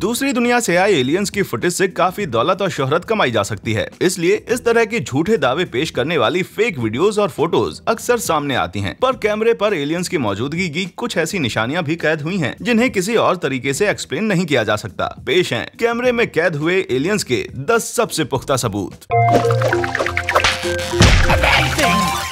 दूसरी दुनिया से आए एलियंस की फुटेज से काफी दौलत और शोहरत कमाई जा सकती है इसलिए इस तरह के झूठे दावे पेश करने वाली फेक वीडियोस और फोटोज अक्सर सामने आती हैं पर कैमरे पर एलियंस की मौजूदगी की कुछ ऐसी निशानियां भी कैद हुई हैं जिन्हें किसी और तरीके से एक्सप्लेन नहीं किया जा सकता पेश है कैमरे में कैद हुए एलियंस के दस सबसे पुख्ता सबूत Amazing!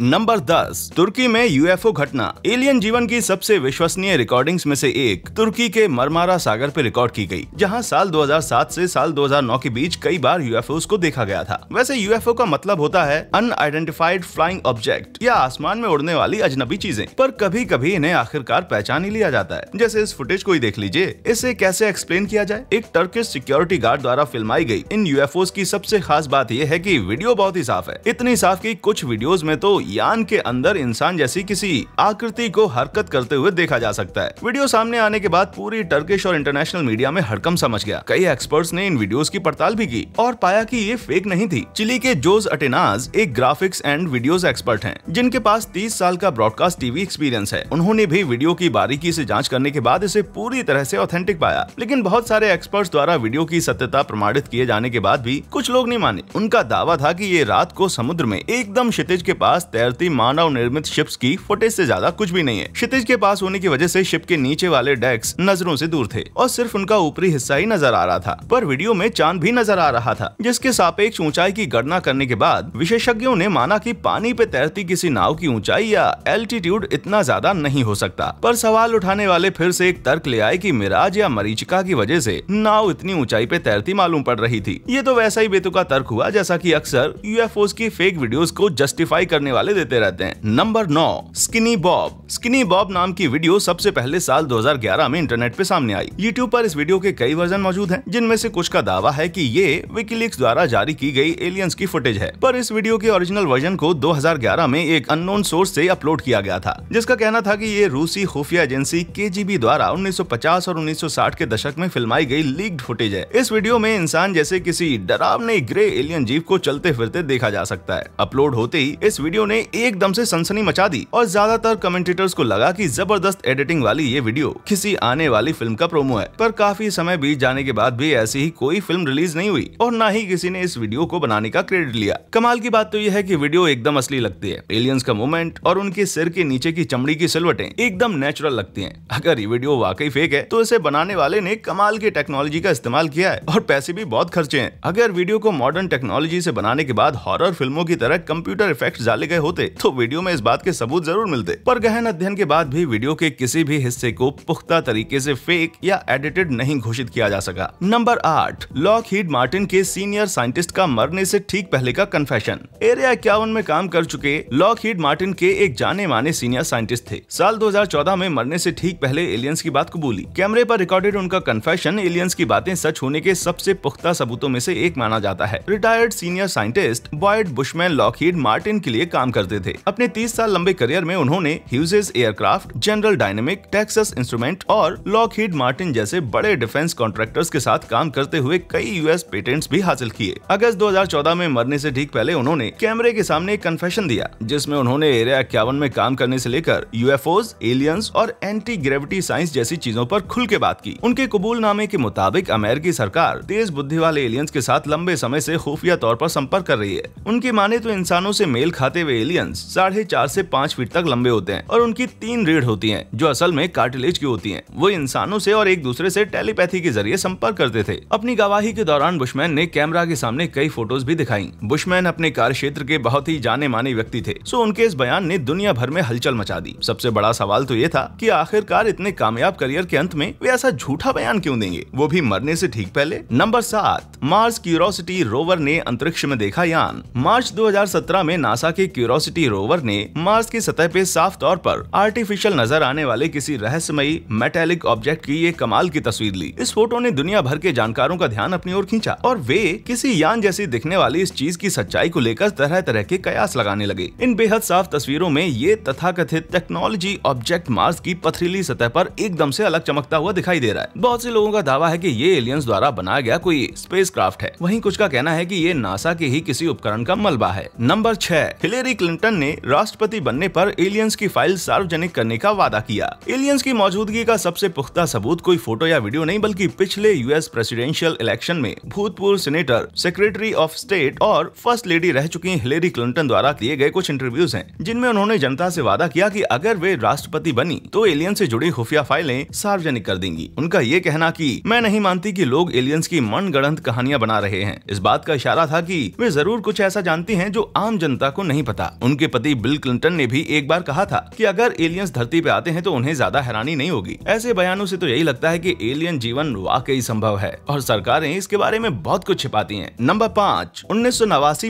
नंबर दस तुर्की में यूएफओ घटना एलियन जीवन की सबसे विश्वसनीय रिकॉर्डिंग्स में से एक तुर्की के मरमारा सागर पे रिकॉर्ड की गई जहां साल 2007 से साल 2009 के बीच कई बार यूएफओ को देखा गया था वैसे यूएफओ का मतलब होता है अन आइडेंटिफाइड फ्लाइंग ऑब्जेक्ट या आसमान में उड़ने वाली अजनबी चीजें पर कभी कभी इन्हें आखिरकार पहचान ही लिया जाता है जैसे इस फुटेज को ही देख लीजिए इसे कैसे एक्सप्लेन किया जाए एक टर्किश सिक्योरिटी गार्ड द्वारा फिल्माई गयी इन यूएफओ की सबसे खास बात यह है की वीडियो बहुत ही साफ है इतनी साफ की कुछ वीडियोज में तो यान के अंदर इंसान जैसी किसी आकृति को हरकत करते हुए देखा जा सकता है वीडियो सामने आने के बाद पूरी टर्किश और इंटरनेशनल मीडिया में हड़कम समझ गया कई एक्सपर्ट्स ने इन वीडियोस की पड़ताल भी की और पाया कि ये फेक नहीं थी चिली के जोज अटेनाज एक ग्राफिक्स एंड वीडियोस एक्सपर्ट हैं जिनके पास 30 साल का ब्रॉडकास्ट टीवी एक्सपीरियंस है उन्होंने भी वीडियो की बारीकी से जांच करने के बाद इसे पूरी तरह से ऑथेंटिक पाया लेकिन बहुत सारे एक्सपर्ट्स द्वारा वीडियो की सत्यता प्रमाणित किए जाने के बाद भी कुछ लोग नहीं माने उनका दावा था की ये रात को समुद्र में एकदम क्षितिज के पास तैरती मानव निर्मित शिप्स की फुटेज ऐसी ज्यादा कुछ भी नहीं है क्षितिज के पास होने की वजह ऐसी शिप के नीचे वाले डेक्स नजरों ऐसी दूर थे और सिर्फ उनका ऊपरी हिस्सा ही नजर आ रहा था पर वीडियो में चांद भी नजर आ रहा था जिसके सापेक्ष ऊंचाई की गणना करने के बाद विशेषज्ञों ने माना की पानी पे तैरती किसी नाव की ऊंचाई या एल्टीट्यूड इतना ज्यादा नहीं हो सकता पर सवाल उठाने वाले फिर से एक तर्क ले आए कि मिराज या मरीचिका की वजह से नाव इतनी ऊंचाई पे तैरती मालूम पड़ रही थी ये तो वैसा ही बेतुका तर्क हुआ जैसा कि अक्सर यूएफओ की फेक वीडियोस को जस्टिफाई करने वाले हवाले देते रहते हैं नंबर नौ स्किनी बॉब स्किनी बॉब नाम की वीडियो सबसे पहले साल 2011 में इंटरनेट पे सामने आई यूट्यूब पर इस वीडियो के कई वर्जन मौजूद हैं जिनमें से कुछ का दावा है कि ये विकीलीक्स द्वारा जारी की गई एलियंस की फुटेज है पर इस वीडियो के ओरिजिनल वर्जन को 2011 में एक अननोन सोर्स से अपलोड किया गया था जिसका कहना था कि ये रूसी खुफिया एजेंसी के द्वारा 1950 और 1960 के दशक में फिल्माई गई लीक्ड फुटेज है इस वीडियो में इंसान जैसे किसी डरावने ग्रे एलियन जीव को चलते फिरते देखा जा सकता है अपलोड होते ही इस वीडियो ने ने एकदम से सनसनी मचा दी और ज्यादातर कमेंटेटर्स को लगा कि जबरदस्त एडिटिंग वाली ये वीडियो किसी आने वाली फिल्म का प्रोमो है पर काफी समय बीत जाने के बाद भी ऐसी ही कोई फिल्म रिलीज नहीं हुई और न ही किसी ने इस वीडियो को बनाने का क्रेडिट लिया कमाल की बात तो यह है की वीडियो एकदम असली लगती है एलियंस का मूवमेंट और उनके सिर के नीचे की चमड़ी की सिलवटें एकदम नेचुरल लगती है अगर ये वीडियो वाकई फेक है तो इसे बनाने वाले ने कमाल की टेक्नोलॉजी का इस्तेमाल किया है और पैसे भी बहुत खर्चे हैं अगर वीडियो को मॉडर्न टेक्नोलॉजी से बनाने के बाद हॉरर फिल्मों की तरह कंप्यूटर इफेक्ट डाले गए होते तो वीडियो में इस बात के सबूत जरूर मिलते पर गहन अध्ययन के बाद भी वीडियो के किसी भी हिस्से को पुख्ता तरीके से फेक या एडिटेड नहीं घोषित किया जा सका नंबर आठ लॉक हीड मार्टिन के सीनियर साइंटिस्ट का मरने से ठीक पहले का कन्फेशन एरिया इक्यावन में काम कर चुके लॉक हीड मार्टिन के एक जाने माने सीनियर साइंटिस्ट थे साल दो में मरने ऐसी ठीक पहले एलियंस की बात कबूली कैमरे आरोप रिकॉर्डेड उनका कन्फेशन एलियंस की बातें सच होने के सबसे पुख्ता सबूतों में ऐसी एक माना जाता है retired senior scientist Boyd Bushman Lockheed Martin के लिए काम करते थे अपने 30 साल लंबे करियर में उन्होंने Hughes aircraft general dynamic Texas instrument और लॉक मार्टिन जैसे बड़े डिफेंस कॉन्ट्रेक्टर्स के साथ काम करते हुए कई यूएस पेटेंट्स भी हासिल किए अगस्त 2014 में मरने से ठीक पहले उन्होंने कैमरे के सामने एक कन्फेशन दिया जिसमें उन्होंने एरिया इक्यावन में काम करने से लेकर यूएफओज एलियंस और एंटी ग्रेविटी साइंस जैसी चीजों पर खुल के बात की उनके कबूल नामे के मुताबिक अमेरिकी सरकार तेज बुद्धि वाले एलियंस के साथ लंबे समय से खुफिया तौर पर संपर्क कर रही है उनकी माने तो इंसानों से मेल खाते हुए एलियंस साढ़े चार ऐसी पाँच फीट तक लंबे होते हैं और उनकी तीन रीढ़ होती है जो असल में कार्टिलेज की होती है वो इंसानों से और एक दूसरे से टेलीपैथी के जरिए संपर्क करते थे अपनी गवाही के दौरान बुशमैन ने कैमरा के सामने कई फोटोज भी दिखाई बुशमैन अपने क्षेत्र के बहुत ही जाने माने व्यक्ति थे सो उनके इस बयान ने दुनिया भर में हलचल मचा दी सबसे बड़ा सवाल तो ये था कि आखिरकार इतने कामयाब करियर के अंत में वे ऐसा झूठा बयान क्यों देंगे वो भी मरने से ठीक पहले नंबर सात मार्स क्यूरोसिटी रोवर ने अंतरिक्ष में देखा यान मार्च 2017 में नासा के क्यूरो क्यूरोसिटी रोवर ने मार्स की सतह पे साफ तौर पर आर्टिफिशियल नजर आने वाले किसी रहस्यमयी मेटेलिक ऑब्जेक्ट की एक कमाल की तस्वीर ली इस फोटो ने दुनिया भर के जानकारों का ध्यान अपनी ओर खींचा और वे किसी यान जैसी दिखने वाली इस चीज की सच्चाई को लेकर तरह तरह के कयास लगाने लगे इन बेहद साफ तस्वीरों में ये तथाकथित टेक्नोलॉजी ऑब्जेक्ट मार्स की पथरीली सतह पर एकदम से अलग चमकता हुआ दिखाई दे रहा है बहुत से लोगों का दावा है कि ये एलियंस द्वारा बनाया गया कोई स्पेस है वहीं कुछ का कहना है कि ये नासा के ही किसी उपकरण का मलबा है नंबर छह हिलेरी हिलरी क्लिंटन ने राष्ट्रपति बनने पर एलियंस की फाइल सार्वजनिक करने का वादा किया एलियंस की मौजूदगी का सबसे पुख्ता सबूत कोई फोटो या वीडियो नहीं बल्कि पिछले यूएस प्रेसिडेंशियल इलेक्शन में भूतपूर्व सीनेटर सेक्रेटरी ऑफ स्टेट और फर्स्ट लेडी रह चुकी हिलेरी क्लिंटन द्वारा किए गए कुछ इंटरव्यूज हैं जिनमें उन्होंने जनता से वादा किया कि अगर वे राष्ट्रपति बनी तो एलियन से जुड़ी खुफिया फाइलें सार्वजनिक कर देंगी उनका ये कहना कि मैं नहीं मानती कि लोग एलियंस की गणत कहानियां बना रहे हैं इस बात का इशारा था कि वे जरूर कुछ ऐसा जानती हैं जो आम जनता को नहीं पता था उनके पति बिल क्लिंटन ने भी एक बार कहा था कि अगर एलियंस धरती पे आते हैं तो उन्हें ज्यादा हैरानी नहीं होगी ऐसे बयानों से तो यही लगता है कि एलियन जीवन वाकई संभव है और सरकारें इसके बारे में बहुत कुछ छिपाती हैं नंबर पाँच उन्नीस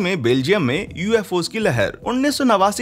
में बेल्जियम में यू की लहर उन्नीस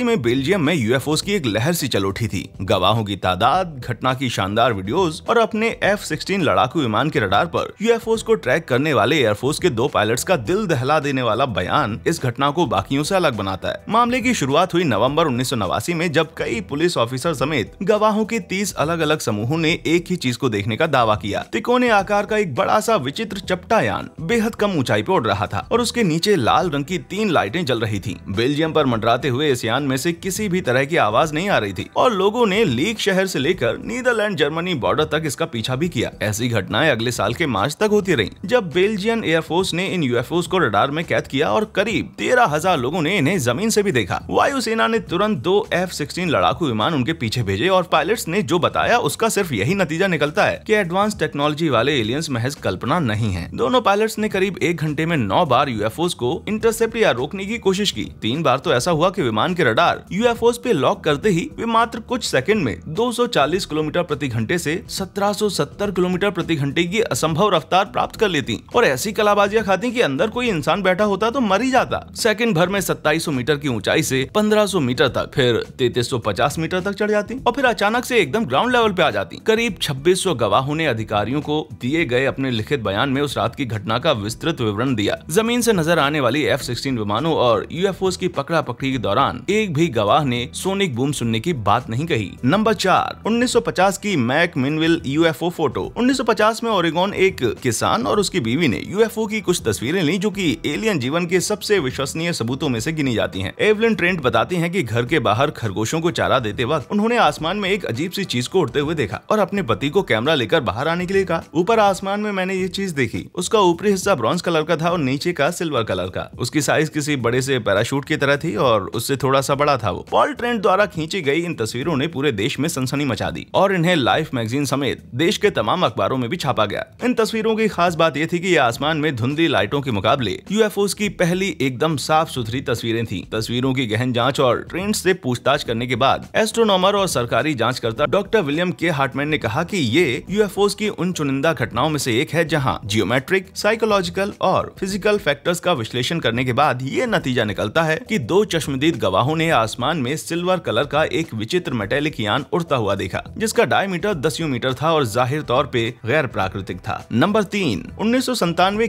में बेल्जियम में यू की एक लहर सी चल उठी थी गवाहों की तादाद घटना की शानदार वीडियो और अपने एफ सिक्सटीन लड़ाकू विमान के रडार आरोप यू को ट्रैक करने वाले एयरफोर्स के दो पायलट का दिल दहला देने वाला बयान इस घटना को बाकियों से अलग बनाता है मामले की शुरुआत हुई नवंबर उन्नीस में जब कई पुलिस ऑफिसर समेत गवाहों के तीस अलग अलग समूहों ने एक ही चीज को देखने का दावा किया तिकोने आकार का एक बड़ा सा विचित्र चपटायान बेहद कम ऊंचाई पर उड़ रहा था और उसके नीचे लाल रंग की तीन लाइटें जल रही थी बेल्जियम पर मंडराते हुए इस यान में से किसी भी तरह की आवाज नहीं आ रही थी और लोगों ने लीक शहर से लेकर नीदरलैंड जर्मनी बॉर्डर तक इसका पीछा भी किया ऐसी घटनाएं अगले साल के मार्च तक होती रही जब बेल्जियन एयरफोर्स ने इन यूएफओ को रडार में कैद किया और करीब तेरह हजार लोगों ने इन्हें जमीन से भी देखा था वायुसेना ने तुरंत दो एफ सिक्सटीन लड़ाकू विमान उनके पीछे भेजे और पायलट्स ने जो बताया उसका सिर्फ यही नतीजा निकलता है की एडवांस टेक्नोलॉजी वाले एलियंस महज कल्पना नहीं है दोनों पायलट्स ने करीब एक घंटे में नौ बार यू को इंटरसेप्ट या रोकने की कोशिश की तीन बार तो ऐसा हुआ की विमान के रडार यूएफओस पे लॉक करते ही वे मात्र कुछ सेकंड में 240 किलोमीटर प्रति घंटे से 1770 किलोमीटर प्रति घंटे की असंभव रफ्तार प्राप्त कर लेती और ऐसी कलाबाजियां खाती कि अंदर कोई इंसान बैठा होता तो मर ही जाता सेकंड भर में 2700 मीटर की ऊंचाई ऊंचाई से 1500 मीटर तक फिर 3350 मीटर तक चढ़ जाती और फिर अचानक से एकदम ग्राउंड लेवल पे आ जाती करीब 2600 गवाहों ने अधिकारियों को दिए गए अपने लिखित बयान में उस रात की घटना का विस्तृत विवरण दिया जमीन ऐसी नजर आने वाली एफ सिक्सटीन विमानों और यू की पकड़ा पकड़ी के दौरान एक भी गवाह ने सोनिक बूम सुनने की बात नहीं कही नंबर चार उन्नीस की मैक मिनविल यू फोटो उन्नीस में ओरिगोन एक किसान और उसकी बीवी ने यूएफओ की कुछ तस्वीरें ली जो कि एलियन जीवन के सबसे विश्वसनीय सबूतों में से गिनी जाती हैं। एवलिन विंस्टन ट्रेंट बताते हैं कि घर के बाहर खरगोशों को चारा देते वक्त उन्होंने आसमान में एक अजीब सी चीज को उड़ते हुए देखा और अपने पति को कैमरा लेकर बाहर आने के लिए कहा ऊपर आसमान में मैंने ये चीज देखी उसका ऊपरी हिस्सा ब्रॉन्ज कलर का था और नीचे का सिल्वर कलर का उसकी साइज किसी बड़े से पैराशूट की तरह थी और उससे थोड़ा सा बड़ा था वो पॉल ट्रेंट द्वारा खींची गई इन तस्वीरों ने पूरे देश में सनसनी मचा दी और इन्हें लाइफ मैगजीन समेत देश के तमाम अखबारों में भी छापा गया इन तस्वीरों की खास बात यह थी की आसमान में धुंधली लाइटों के मुकाबले यूएफओ की पहली एकदम साफ सुथरी तस्वीरें थी तस्वीरों की की गहन जांच और ट्रेन से पूछताछ करने के बाद एस्ट्रोनॉमर और सरकारी जांचकर्ता डॉक्टर विलियम के हार्टमैन ने कहा कि ये यू की उन चुनिंदा घटनाओं में से एक है जहां जियोमेट्रिक साइकोलॉजिकल और फिजिकल फैक्टर्स का विश्लेषण करने के बाद ये नतीजा निकलता है कि दो चश्मदीद गवाहों ने आसमान में सिल्वर कलर का एक विचित्र मेटेलिक यान उड़ता हुआ देखा जिसका डायमीटर दस मीटर था और जाहिर तौर पे गैर प्राकृतिक था नंबर तीन उन्नीस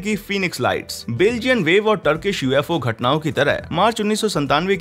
की फीनिक्स लाइट्स बेल्जियन वेव और टर्किश यूएफओ घटनाओं की तरह मार्च उन्नीस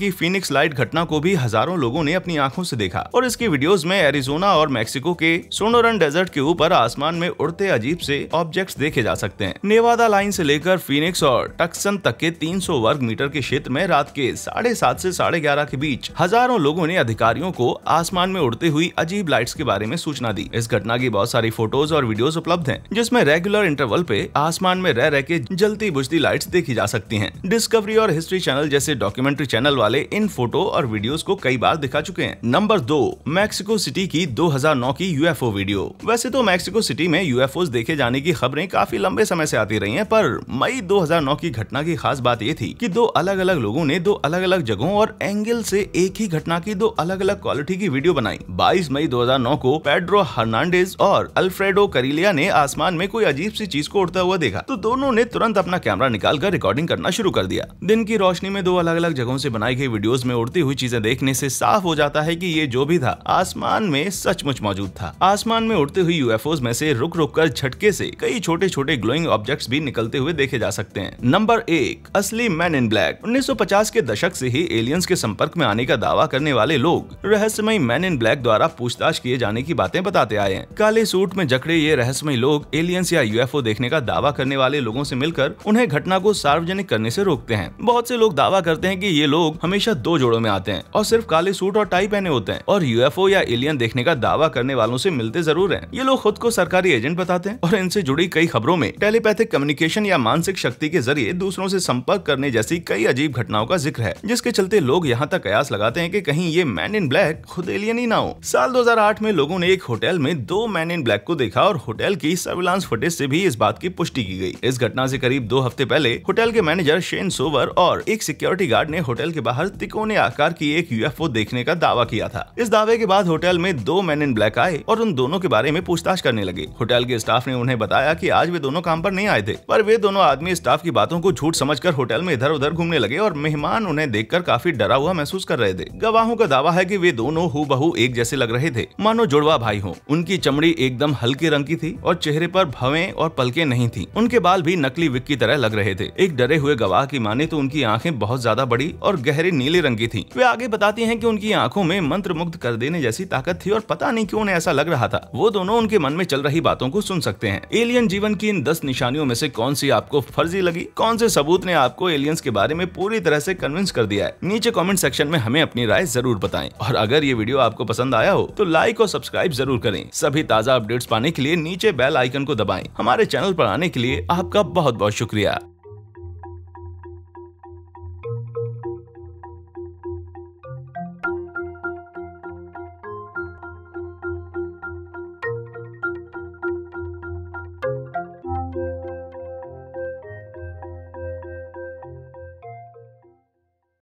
की फिनिक्स लाइट घटना को भी हजारों लोगों ने अपनी आंखों से देखा और इसकी वीडियोस में एरिजोना और मेक्सिको के सोनोरन डेजर्ट के ऊपर आसमान में उड़ते अजीब से ऑब्जेक्ट्स देखे जा सकते हैं नेवादा लाइन से लेकर फिनिक्स और टक्सन तक के 300 वर्ग मीटर के क्षेत्र में रात के साढ़े सात ऐसी साढ़े ग्यारह के बीच हजारों लोगों ने अधिकारियों को आसमान में उड़ते हुई अजीब लाइट्स के बारे में सूचना दी इस घटना की बहुत सारी फोटोज और वीडियोज उपलब्ध है जिसमे रेगुलर इंटरवल पे आसमान में रह रह के जलती बुझती लाइट्स देखी जा सकती है डिस्कवरी और हिस्ट्री चैनल जैसे डॉक्यूमेंट्री चैनल वाले इन फोटो और वीडियोस को कई बार दिखा चुके हैं नंबर दो मैक्सिको सिटी की 2009 की यूएफओ वीडियो वैसे तो मैक्सिको सिटी में यूएफओ देखे जाने की खबरें काफी लंबे समय से आती रही हैं पर मई 2009 की घटना की खास बात ये थी कि दो अलग अलग लोगों ने दो अलग अलग जगहों और एंगल से एक ही घटना की दो अलग अलग क्वालिटी की वीडियो बनाई बाईस मई नौ को पेड्रो हर्नांडेज और अल्फ्रेडो करीलिया ने आसमान में कोई अजीब सी चीज को उड़ता हुआ देखा तो दोनों ने तुरंत अपना कैमरा निकाल कर रिकॉर्डिंग करना शुरू कर दिया दिन की रोशनी में दो अलग अलग जगहों से बनाई बनाई गई वीडियोस में उड़ती हुई चीजें देखने से साफ हो जाता है कि ये जो भी था आसमान में सचमुच मौजूद था आसमान में उड़ते हुए यूएफओ में से रुक रुक कर झटके से कई छोटे छोटे ग्लोइंग ऑब्जेक्ट्स भी निकलते हुए देखे जा सकते हैं नंबर एक असली मैन इन ब्लैक 1950 के दशक से ही एलियंस के संपर्क में आने का दावा करने वाले लोग रहस्यमय मैन इन ब्लैक द्वारा पूछताछ किए जाने की बातें बताते आए हैं काले सूट में जकड़े ये रहस्यमय लोग एलियंस या यूएफओ देखने का दावा करने वाले लोगों से मिलकर उन्हें घटना को सार्वजनिक करने से रोकते हैं बहुत से लोग दावा करते हैं कि ये लोग हमेशा दो जोड़ों में आते हैं और सिर्फ काले सूट और टाई पहने होते हैं और यूएफओ या एलियन देखने का दावा करने वालों से मिलते जरूर हैं ये लोग खुद को सरकारी एजेंट बताते हैं और इनसे जुड़ी कई खबरों में टेलीपैथिक कम्युनिकेशन या मानसिक शक्ति के जरिए दूसरों से संपर्क करने जैसी कई अजीब घटनाओं का जिक्र है जिसके चलते लोग यहाँ तक कयास लगाते हैं की कहीं ये मैन इन ब्लैक खुद एलियन ही ना हो साल दो में लोगों ने एक होटल में दो मैन इन ब्लैक को देखा और होटल की सर्विलांस फुटेज से भी इस बात की पुष्टि की गई इस घटना से करीब दो हफ्ते पहले होटल के मैनेजर शेन सोवर और एक सिक्योरिटी गार्ड ने होटल के बाहर तिकोने आकार की एक यूएफओ देखने का दावा किया था इस दावे के बाद होटल में दो मैन इन ब्लैक आए और उन दोनों के बारे में पूछताछ करने लगे होटल के स्टाफ ने उन्हें बताया की आज वे दोनों काम पर नहीं आए थे पर वे दोनों आदमी स्टाफ की बातों को झूठ समझ होटल में इधर उधर घूमने लगे और मेहमान उन्हें देख काफी डरा हुआ महसूस कर रहे थे गवाहों का दावा है की वे दोनों हु बहु एक जैसे लग रहे थे मानो जुड़वा भाई हो उनकी चमड़ी एकदम हल्के रंग की थी और चेहरे पर भवे और पलके नहीं थी उनके बाल भी नकली विक की तरह लग रहे थे एक डरे हुए गवाह की माने तो उनकी आंखें बहुत ज्यादा बड़ी और गहरी गहरी नीले रंग की थी वे आगे बताती है की उनकी आंखों में मंत्र मुक्त कर देने जैसी ताकत थी और पता नहीं क्यों उन्हें ऐसा लग रहा था वो दोनों उनके मन में चल रही बातों को सुन सकते हैं एलियन जीवन की इन दस निशानियों में से कौन सी आपको फर्जी लगी कौन से सबूत ने आपको एलियंस के बारे में पूरी तरह से कन्विंस कर दिया है नीचे कमेंट सेक्शन में हमें अपनी राय जरूर बताएं और अगर ये वीडियो आपको पसंद आया हो तो लाइक और सब्सक्राइब जरूर करें सभी ताज़ा अपडेट्स पाने के लिए नीचे बेल आइकन को दबाएं हमारे चैनल पर आने के लिए आपका बहुत बहुत शुक्रिया